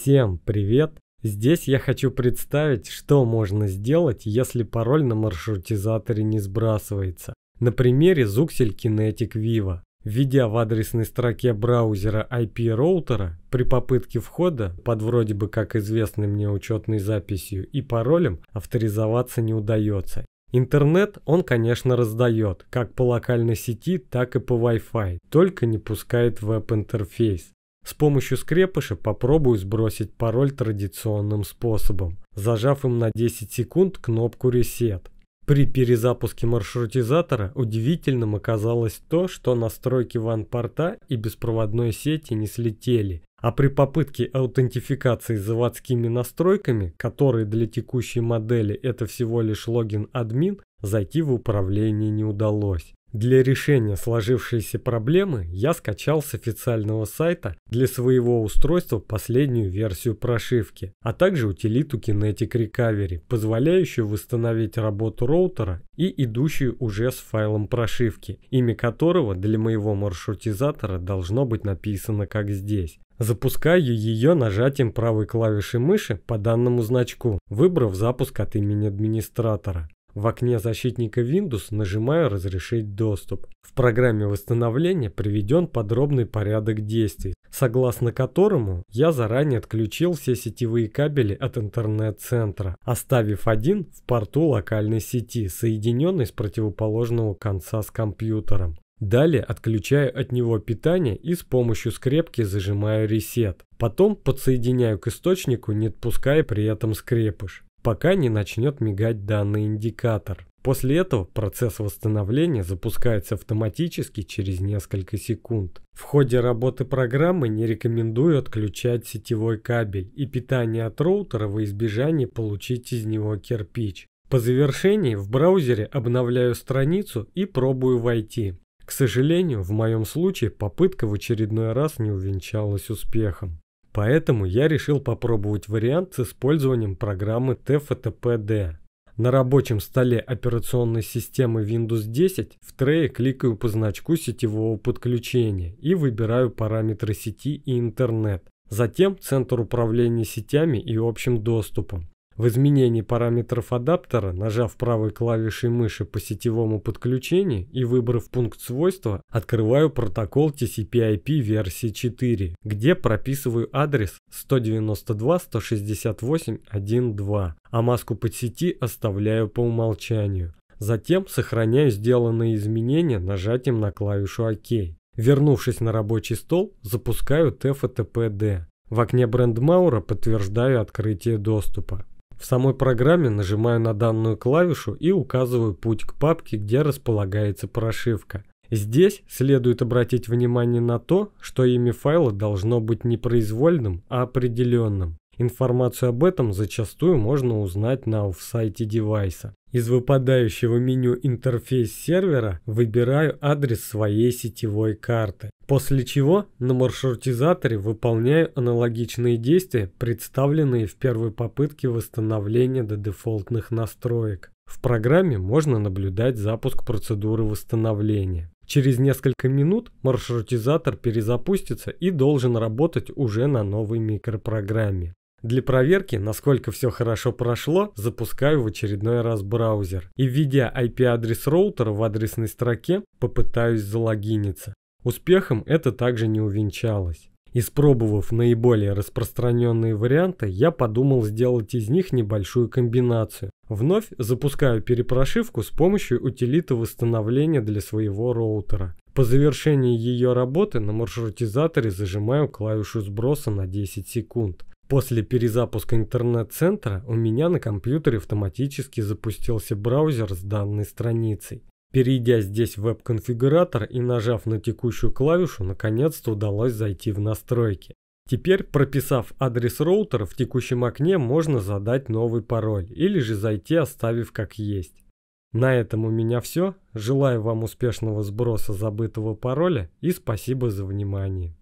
Всем привет! Здесь я хочу представить, что можно сделать, если пароль на маршрутизаторе не сбрасывается. На примере Zuxel Kinetic Viva. Введя в адресной строке браузера IP роутера, при попытке входа под вроде бы как известной мне учетной записью и паролем авторизоваться не удается. Интернет он, конечно, раздает, как по локальной сети, так и по Wi-Fi, только не пускает веб-интерфейс. С помощью скрепыша попробую сбросить пароль традиционным способом, зажав им на 10 секунд кнопку «Reset». При перезапуске маршрутизатора удивительным оказалось то, что настройки ванпорта и беспроводной сети не слетели, а при попытке аутентификации заводскими настройками, которые для текущей модели это всего лишь логин админ, зайти в управление не удалось. Для решения сложившейся проблемы я скачал с официального сайта для своего устройства последнюю версию прошивки, а также утилиту Kinetic Recovery, позволяющую восстановить работу роутера и идущую уже с файлом прошивки, имя которого для моего маршрутизатора должно быть написано как здесь. Запускаю ее нажатием правой клавиши мыши по данному значку, выбрав запуск от имени администратора. В окне защитника Windows нажимаю «Разрешить доступ». В программе восстановления приведен подробный порядок действий, согласно которому я заранее отключил все сетевые кабели от интернет-центра, оставив один в порту локальной сети, соединенный с противоположного конца с компьютером. Далее отключаю от него питание и с помощью скрепки зажимаю ресет. Потом подсоединяю к источнику, не отпуская при этом скрепыш пока не начнет мигать данный индикатор. После этого процесс восстановления запускается автоматически через несколько секунд. В ходе работы программы не рекомендую отключать сетевой кабель и питание от роутера во избежание получить из него кирпич. По завершении в браузере обновляю страницу и пробую войти. К сожалению, в моем случае попытка в очередной раз не увенчалась успехом. Поэтому я решил попробовать вариант с использованием программы TFTPD. На рабочем столе операционной системы Windows 10 в трее кликаю по значку сетевого подключения и выбираю параметры сети и интернет. Затем центр управления сетями и общим доступом. В изменении параметров адаптера, нажав правой клавишей мыши по сетевому подключению и выбрав пункт свойства, открываю протокол TCP/IP версии 4, где прописываю адрес 192.168.1.2, а маску подсети оставляю по умолчанию. Затем сохраняю сделанные изменения нажатием на клавишу ОК. Вернувшись на рабочий стол, запускаю TFTPD. В окне бренд Маура подтверждаю открытие доступа. В самой программе нажимаю на данную клавишу и указываю путь к папке, где располагается прошивка. Здесь следует обратить внимание на то, что имя файла должно быть не произвольным, а определенным. Информацию об этом зачастую можно узнать на офсайте девайса. Из выпадающего меню интерфейс сервера выбираю адрес своей сетевой карты. После чего на маршрутизаторе выполняю аналогичные действия, представленные в первой попытке восстановления до дефолтных настроек. В программе можно наблюдать запуск процедуры восстановления. Через несколько минут маршрутизатор перезапустится и должен работать уже на новой микропрограмме. Для проверки, насколько все хорошо прошло, запускаю в очередной раз браузер и введя IP-адрес роутера в адресной строке, попытаюсь залогиниться. Успехом это также не увенчалось. Испробовав наиболее распространенные варианты, я подумал сделать из них небольшую комбинацию. Вновь запускаю перепрошивку с помощью утилиты восстановления для своего роутера. По завершении ее работы на маршрутизаторе зажимаю клавишу сброса на 10 секунд. После перезапуска интернет-центра у меня на компьютере автоматически запустился браузер с данной страницей. Перейдя здесь в веб-конфигуратор и нажав на текущую клавишу, наконец-то удалось зайти в настройки. Теперь, прописав адрес роутера, в текущем окне можно задать новый пароль или же зайти, оставив как есть. На этом у меня все. Желаю вам успешного сброса забытого пароля и спасибо за внимание.